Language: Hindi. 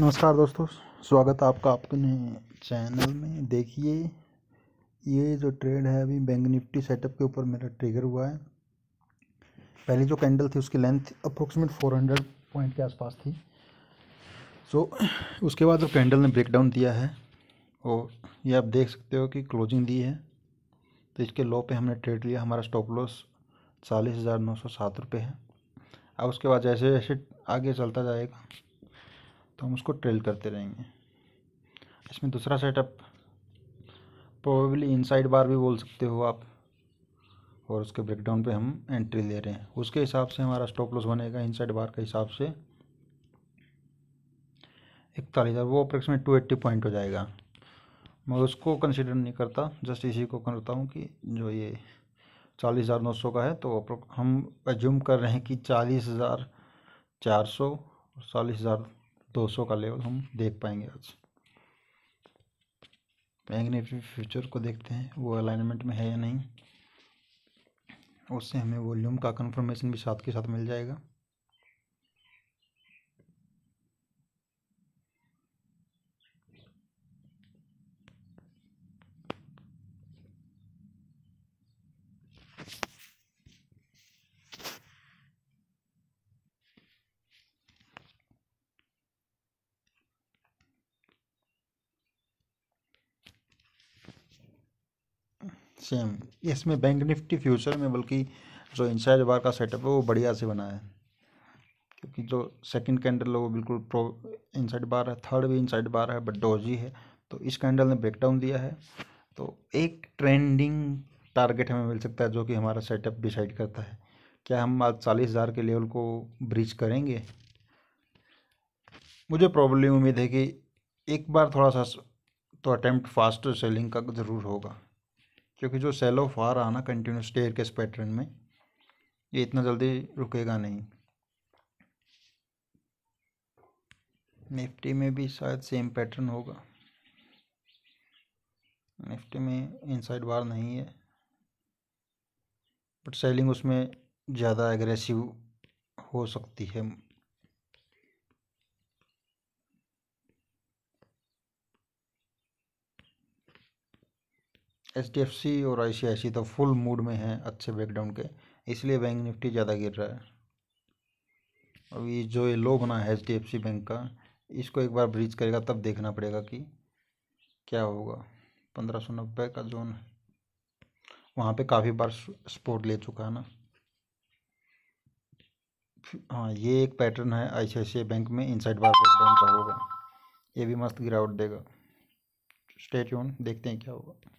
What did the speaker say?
नमस्कार दोस्तों स्वागत है आपका अपने चैनल में देखिए ये जो ट्रेड है अभी बैंक निफ्टी सेटअप के ऊपर मेरा ट्रिगर हुआ है पहली जो कैंडल थी उसकी लेंथ अप्रोक्सीमेट 400 पॉइंट के आसपास थी सो so, उसके बाद जो कैंडल ने ब्रेकडाउन दिया है और ये आप देख सकते हो कि क्लोजिंग दी है तो इसके लो पे हमने ट्रेड लिया हमारा स्टॉप लॉस चालीस हज़ार नौ सौ सात रुपये है अब उसके बाद जैसे जैसे आगे चलता जाएगा तो हम उसको ट्रेल करते रहेंगे इसमें दूसरा सेटअप प्रोबेबली इनसाइड बार भी बोल सकते हो आप और उसके ब्रेकडाउन पे हम एंट्री ले रहे हैं उसके हिसाब से हमारा स्टॉप लॉस बनेगा इनसाइड बार के हिसाब से इकतालीस हज़ार वो अप्रोक्सीमेट टू एट्टी पॉइंट हो जाएगा मैं उसको कंसिडर नहीं करता जस्ट इसी को करता हूँ कि जो ये चालीस हज़ार नौ सौ का है तो हम एज्यूम कर रहे हैं कि चालीस हज़ार चार सौ चालीस हज़ार 200 का लेवल हम देख पाएंगे आज मैग्नेटिक फ्यूचर को देखते हैं वो अलाइनमेंट में है या नहीं उससे हमें वॉल्यूम का कंफर्मेशन भी साथ के साथ मिल जाएगा सेम इसमें बैंक निफ्टी फ्यूचर में बल्कि जो इंसाइड बार का सेटअप है वो बढ़िया से बना है क्योंकि जो सेकंड कैंडल है वो बिल्कुल प्रो इनसाइड बार है थर्ड भी इनसाइड बार है बट डोजी है तो इस कैंडल ने ब्रेकडाउन दिया है तो एक ट्रेंडिंग टारगेट हमें मिल सकता है जो कि हमारा सेटअप डिसाइड करता है क्या हम आज चालीस हज़ार के लेवल को ब्रिज करेंगे मुझे प्रॉब्लम उम्मीद है कि एक बार थोड़ा सा तो अटैम्प्ट फास्ट सेलिंग का ज़रूर होगा क्योंकि जो सेल ऑफ आ रहा ना कंटिन्यूस स्टेयर के पैटर्न में ये इतना जल्दी रुकेगा नहीं निफ्टी में भी शायद सेम पैटर्न होगा निफ्टी में इनसाइड बार नहीं है बट सेलिंग उसमें ज़्यादा एग्रेसिव हो सकती है एच डी एफ सी और आई सी आई सी तो फुल मूड में हैं अच्छे ब्रेकडाउन के इसलिए बैंक निफ्टी ज़्यादा गिर रहा है अभी जो ये लो बना है H D F C bank का इसको एक बार ब्रिज करेगा तब देखना पड़ेगा कि क्या होगा पंद्रह सौ नब्बे का जोन है वहाँ पे काफ़ी बार स्पोर्ट ले चुका है ना हाँ ये एक पैटर्न है आई बैंक में इनसाइड बार ब्रेकडाउन का होगा ये भी मस्त गिरावट देगा स्टेट देखते हैं क्या होगा